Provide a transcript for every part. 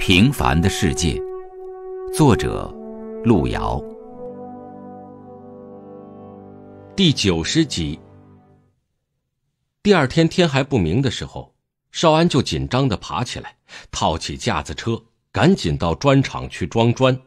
《平凡的世界》，作者路遥，第九十集。第二天天还不明的时候，少安就紧张的爬起来，套起架子车，赶紧到砖厂去装砖。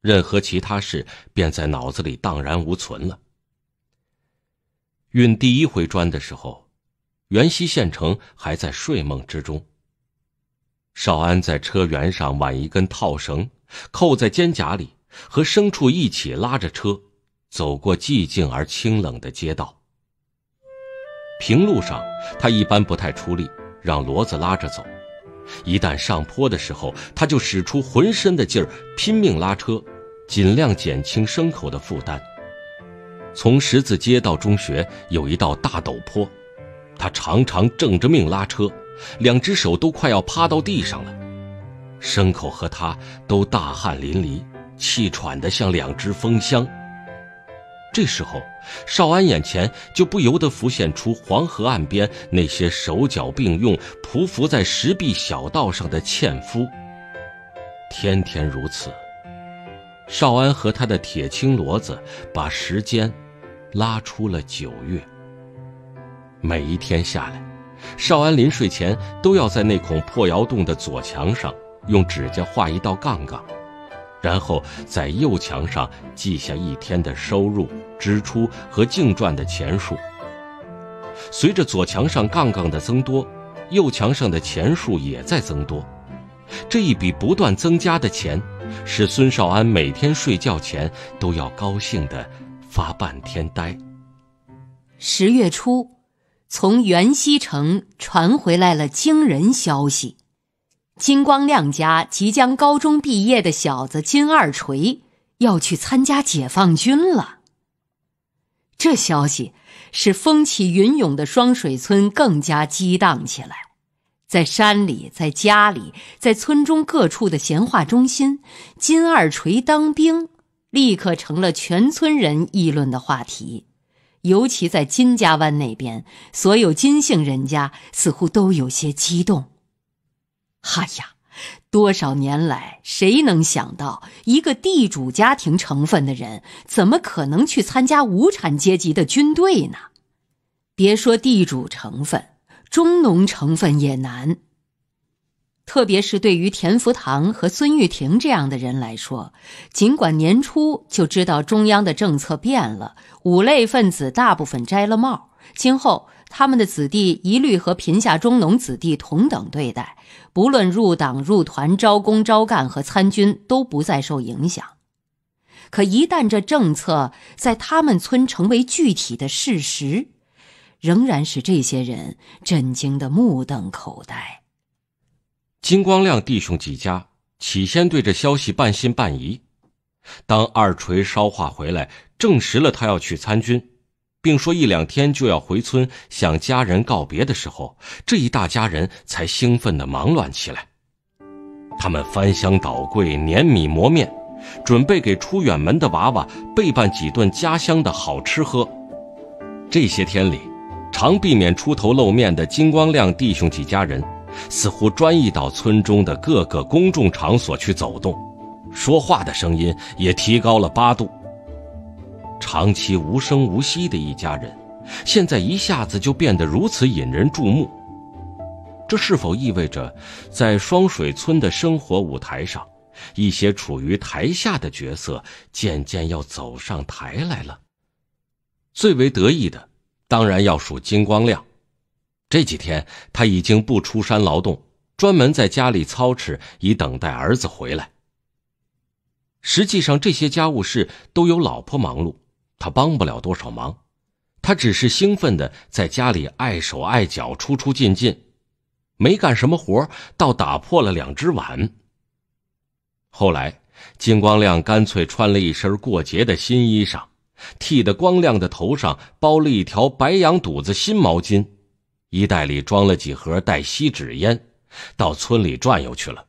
任何其他事便在脑子里荡然无存了。运第一回砖的时候，袁西县城还在睡梦之中。少安在车辕上挽一根套绳，扣在肩胛里，和牲畜一起拉着车，走过寂静而清冷的街道。平路上，他一般不太出力，让骡子拉着走；一旦上坡的时候，他就使出浑身的劲儿，拼命拉车，尽量减轻牲口的负担。从十字街到中学有一道大陡坡，他常常正着命拉车。两只手都快要趴到地上了，牲口和他都大汗淋漓，气喘得像两只风箱。这时候，少安眼前就不由得浮现出黄河岸边那些手脚并用、匍匐在石壁小道上的纤夫。天天如此，少安和他的铁青骡子把时间拉出了九月。每一天下来。少安临睡前都要在那孔破窑洞的左墙上用指甲画一道杠杠，然后在右墙上记下一天的收入、支出和净赚的钱数。随着左墙上杠杠的增多，右墙上的钱数也在增多。这一笔不断增加的钱，使孙少安每天睡觉前都要高兴的发半天呆。十月初。从袁西城传回来了惊人消息：金光亮家即将高中毕业的小子金二锤要去参加解放军了。这消息使风起云涌的双水村更加激荡起来，在山里、在家里、在村中各处的闲话中心，金二锤当兵立刻成了全村人议论的话题。尤其在金家湾那边，所有金姓人家似乎都有些激动。哎呀，多少年来，谁能想到一个地主家庭成分的人，怎么可能去参加无产阶级的军队呢？别说地主成分，中农成分也难。特别是对于田福堂和孙玉婷这样的人来说，尽管年初就知道中央的政策变了，五类分子大部分摘了帽，今后他们的子弟一律和贫下中农子弟同等对待，不论入党、入团、招工、招干和参军都不再受影响。可一旦这政策在他们村成为具体的事实，仍然使这些人震惊的目瞪口呆。金光亮弟兄几家起先对这消息半信半疑，当二锤捎话回来证实了他要去参军，并说一两天就要回村向家人告别的时候，这一大家人才兴奋地忙乱起来。他们翻箱倒柜、碾米磨面，准备给出远门的娃娃备办几顿家乡的好吃喝。这些天里，常避免出头露面的金光亮弟兄几家人。似乎专一到村中的各个公众场所去走动，说话的声音也提高了八度。长期无声无息的一家人，现在一下子就变得如此引人注目。这是否意味着，在双水村的生活舞台上，一些处于台下的角色渐渐要走上台来了？最为得意的，当然要数金光亮。这几天他已经不出山劳动，专门在家里操持，以等待儿子回来。实际上，这些家务事都有老婆忙碌，他帮不了多少忙。他只是兴奋的在家里碍手碍脚，出出进进，没干什么活，倒打破了两只碗。后来，金光亮干脆穿了一身过节的新衣裳，剃得光亮的头上包了一条白羊肚子新毛巾。衣袋里装了几盒带锡纸烟，到村里转悠去了。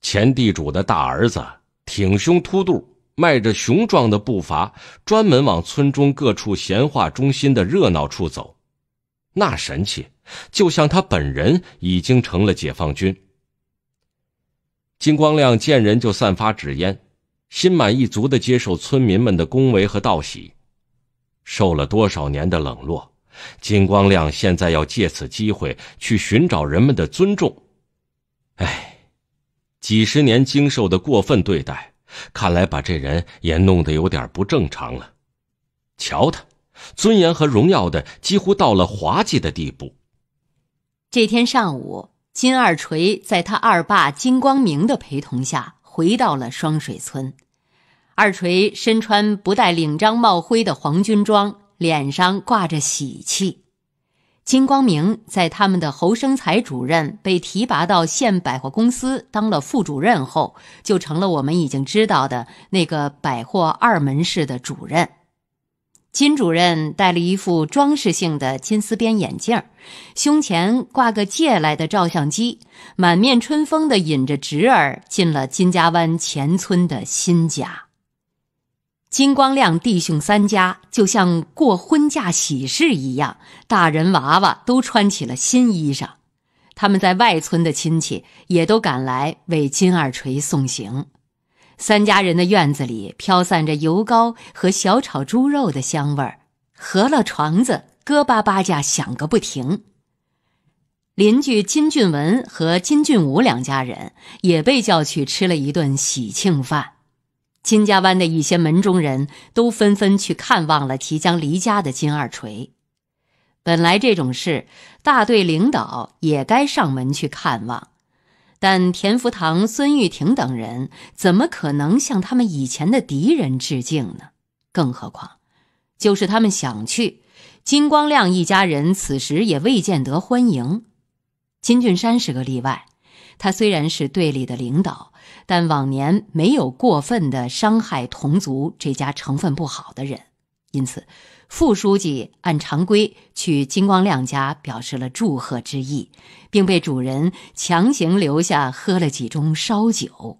前地主的大儿子挺胸凸肚，迈着雄壮的步伐，专门往村中各处闲话中心的热闹处走，那神气就像他本人已经成了解放军。金光亮见人就散发纸烟，心满意足地接受村民们的恭维和道喜，受了多少年的冷落。金光亮现在要借此机会去寻找人们的尊重。唉，几十年经受的过分对待，看来把这人也弄得有点不正常了。瞧他，尊严和荣耀的几乎到了滑稽的地步。这天上午，金二锤在他二爸金光明的陪同下回到了双水村。二锤身穿不带领章帽徽的黄军装。脸上挂着喜气，金光明在他们的侯生财主任被提拔到县百货公司当了副主任后，就成了我们已经知道的那个百货二门市的主任。金主任戴了一副装饰性的金丝边眼镜，胸前挂个借来的照相机，满面春风的引着侄儿进了金家湾前村的新家。金光亮弟兄三家就像过婚嫁喜事一样，大人娃娃都穿起了新衣裳。他们在外村的亲戚也都赶来为金二锤送行。三家人的院子里飘散着油糕和小炒猪肉的香味儿，合了床子咯巴巴架响个不停。邻居金俊文和金俊武两家人也被叫去吃了一顿喜庆饭。金家湾的一些门中人都纷纷去看望了即将离家的金二锤。本来这种事，大队领导也该上门去看望，但田福堂、孙玉婷等人怎么可能向他们以前的敌人致敬呢？更何况，就是他们想去，金光亮一家人此时也未见得欢迎。金俊山是个例外。他虽然是队里的领导，但往年没有过分的伤害同族这家成分不好的人，因此，副书记按常规去金光亮家表示了祝贺之意，并被主人强行留下喝了几盅烧酒。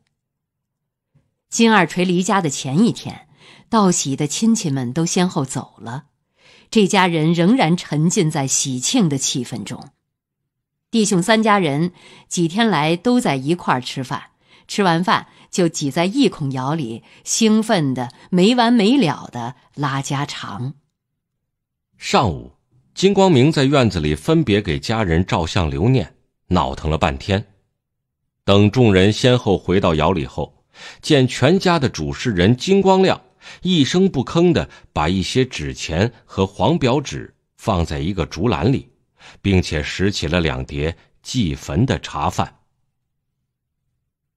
金二锤离家的前一天，道喜的亲戚们都先后走了，这家人仍然沉浸在喜庆的气氛中。弟兄三家人几天来都在一块吃饭，吃完饭就挤在一孔窑里，兴奋的没完没了的拉家常。上午，金光明在院子里分别给家人照相留念，闹腾了半天。等众人先后回到窑里后，见全家的主事人金光亮一声不吭的把一些纸钱和黄表纸放在一个竹篮里。并且拾起了两碟祭坟的茶饭。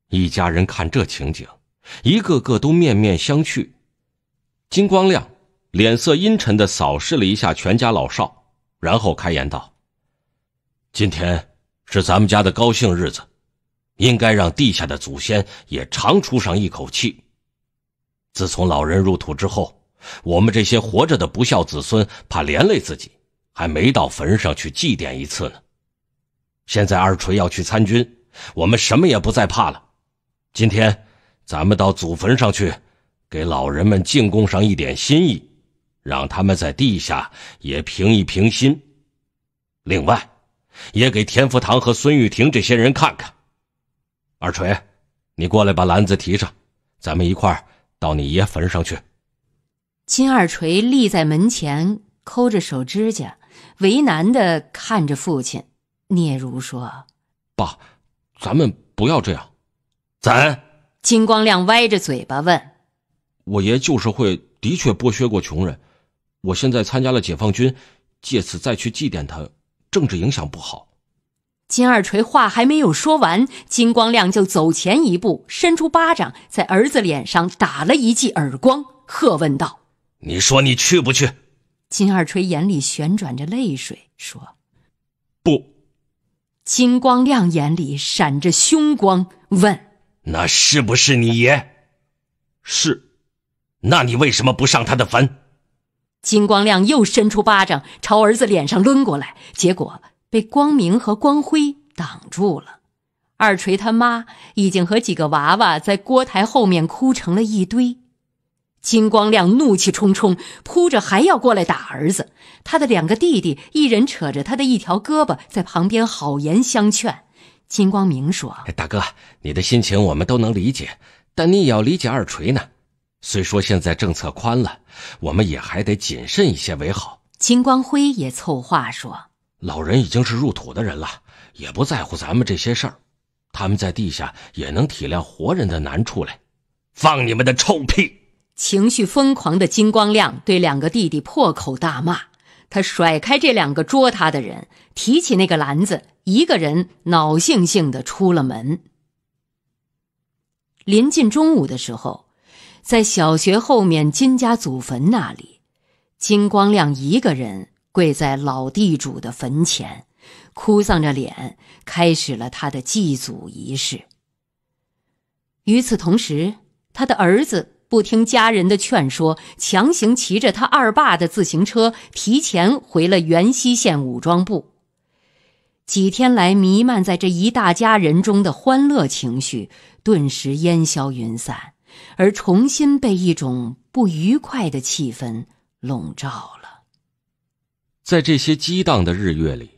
一家人看这情景，一个个都面面相觑。金光亮脸色阴沉的扫视了一下全家老少，然后开言道：“今天是咱们家的高兴日子，应该让地下的祖先也长出上一口气。自从老人入土之后，我们这些活着的不孝子孙，怕连累自己。”还没到坟上去祭奠一次呢，现在二锤要去参军，我们什么也不再怕了。今天咱们到祖坟上去，给老人们进贡上一点心意，让他们在地下也平一平心。另外，也给田福堂和孙玉亭这些人看看。二锤，你过来把篮子提上，咱们一块儿到你爷坟上去。金二锤立在门前，抠着手指甲。为难的看着父亲，聂如说：“爸，咱们不要这样。”咱金光亮歪着嘴巴问：“我爷旧社会的确剥削过穷人，我现在参加了解放军，借此再去祭奠他，政治影响不好。”金二锤话还没有说完，金光亮就走前一步，伸出巴掌，在儿子脸上打了一记耳光，喝问道：“你说你去不去？”金二锤眼里旋转着泪水，说：“不。”金光亮眼里闪着凶光，问：“那是不是你爷？”“是。”“那你为什么不上他的坟？”金光亮又伸出巴掌朝儿子脸上抡过来，结果被光明和光辉挡住了。二锤他妈已经和几个娃娃在锅台后面哭成了一堆。金光亮怒气冲冲，扑着还要过来打儿子。他的两个弟弟一人扯着他的一条胳膊，在旁边好言相劝。金光明说：“大哥，你的心情我们都能理解，但你也要理解二锤呢。虽说现在政策宽了，我们也还得谨慎一些为好。”金光辉也凑话说：“老人已经是入土的人了，也不在乎咱们这些事儿。他们在地下也能体谅活人的难处来，放你们的臭屁。”情绪疯狂的金光亮对两个弟弟破口大骂，他甩开这两个捉他的人，提起那个篮子，一个人恼性性的出了门。临近中午的时候，在小学后面金家祖坟那里，金光亮一个人跪在老地主的坟前，哭丧着脸开始了他的祭祖仪式。与此同时，他的儿子。不听家人的劝说，强行骑着他二爸的自行车，提前回了元溪县武装部。几天来弥漫在这一大家人中的欢乐情绪，顿时烟消云散，而重新被一种不愉快的气氛笼罩了。在这些激荡的日月里，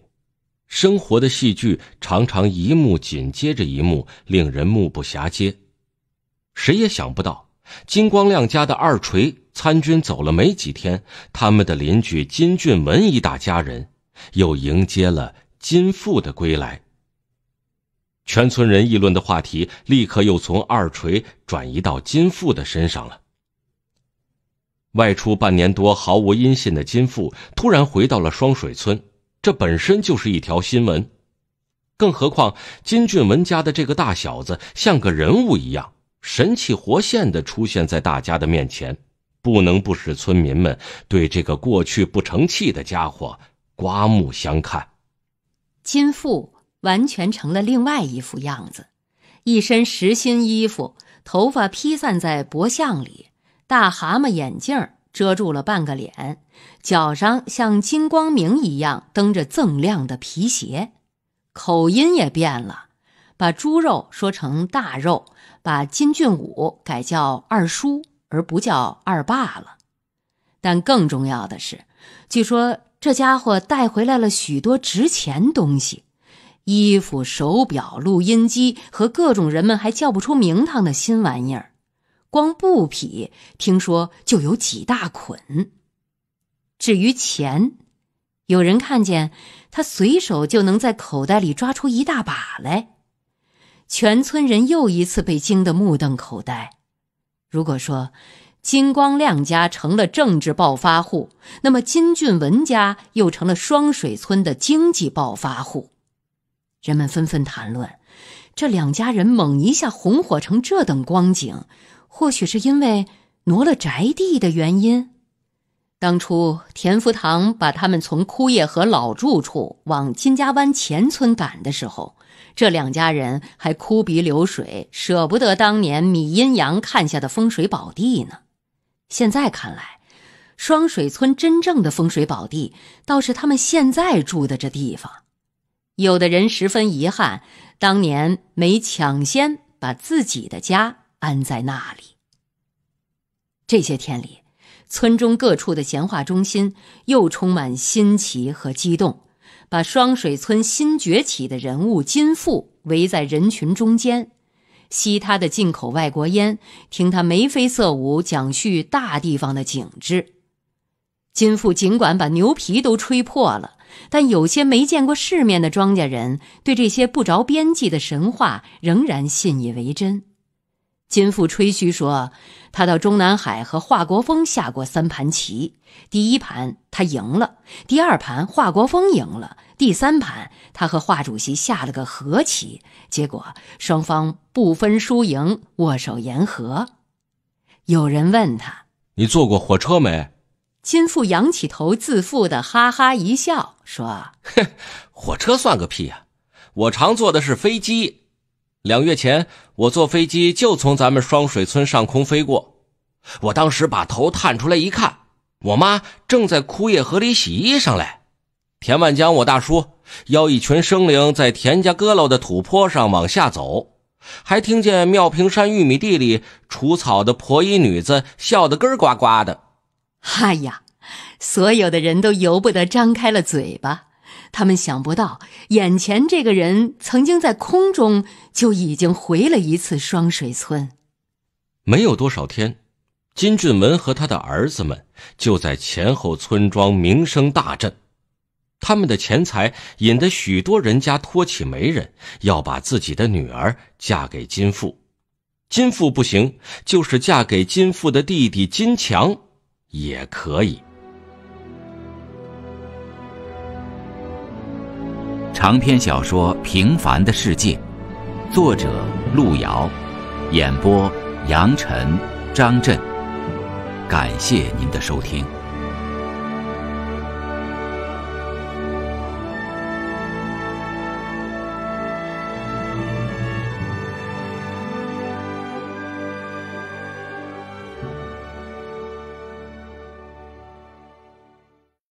生活的戏剧常常一幕紧接着一幕，令人目不暇接。谁也想不到。金光亮家的二锤参军走了没几天，他们的邻居金俊文一大家人又迎接了金富的归来。全村人议论的话题立刻又从二锤转移到金富的身上了。外出半年多毫无音信的金富突然回到了双水村，这本身就是一条新闻，更何况金俊文家的这个大小子像个人物一样。神气活现的出现在大家的面前，不能不使村民们对这个过去不成器的家伙刮目相看。金富完全成了另外一副样子，一身实心衣服，头发披散在脖项里，大蛤蟆眼镜遮住了半个脸，脚上像金光明一样蹬着锃亮的皮鞋，口音也变了，把猪肉说成大肉。把金俊武改叫二叔，而不叫二爸了。但更重要的是，据说这家伙带回来了许多值钱东西，衣服、手表、录音机和各种人们还叫不出名堂的新玩意儿。光布匹，听说就有几大捆。至于钱，有人看见他随手就能在口袋里抓出一大把来。全村人又一次被惊得目瞪口呆。如果说金光亮家成了政治暴发户，那么金俊文家又成了双水村的经济暴发户。人们纷纷谈论，这两家人猛一下红火成这等光景，或许是因为挪了宅地的原因。当初田福堂把他们从枯叶河老住处往金家湾前村赶的时候。这两家人还哭鼻流水，舍不得当年米阴阳看下的风水宝地呢。现在看来，双水村真正的风水宝地倒是他们现在住的这地方。有的人十分遗憾，当年没抢先把自己的家安在那里。这些天里，村中各处的闲话中心又充满新奇和激动。把双水村新崛起的人物金富围在人群中间，吸他的进口外国烟，听他眉飞色舞讲叙大地方的景致。金富尽管把牛皮都吹破了，但有些没见过世面的庄稼人对这些不着边际的神话仍然信以为真。金富吹嘘说，他到中南海和华国锋下过三盘棋，第一盘他赢了，第二盘华国锋赢了，第三盘他和华主席下了个和棋，结果双方不分输赢，握手言和。有人问他：“你坐过火车没？”金富仰起头，自负的哈哈一笑，说：“火车算个屁呀，我常坐的是飞机。”两月前，我坐飞机就从咱们双水村上空飞过。我当时把头探出来一看，我妈正在枯叶河里洗衣裳嘞。田万江，我大叔邀一群生灵在田家阁楼的土坡上往下走，还听见妙平山玉米地里除草的婆姨女子笑得根呱呱的。哎呀，所有的人都由不得张开了嘴巴。他们想不到，眼前这个人曾经在空中就已经回了一次双水村。没有多少天，金俊文和他的儿子们就在前后村庄名声大振。他们的钱财引得许多人家托起媒人，要把自己的女儿嫁给金富。金富不行，就是嫁给金富的弟弟金强也可以。长篇小说《平凡的世界》，作者路遥，演播杨晨、张震。感谢您的收听。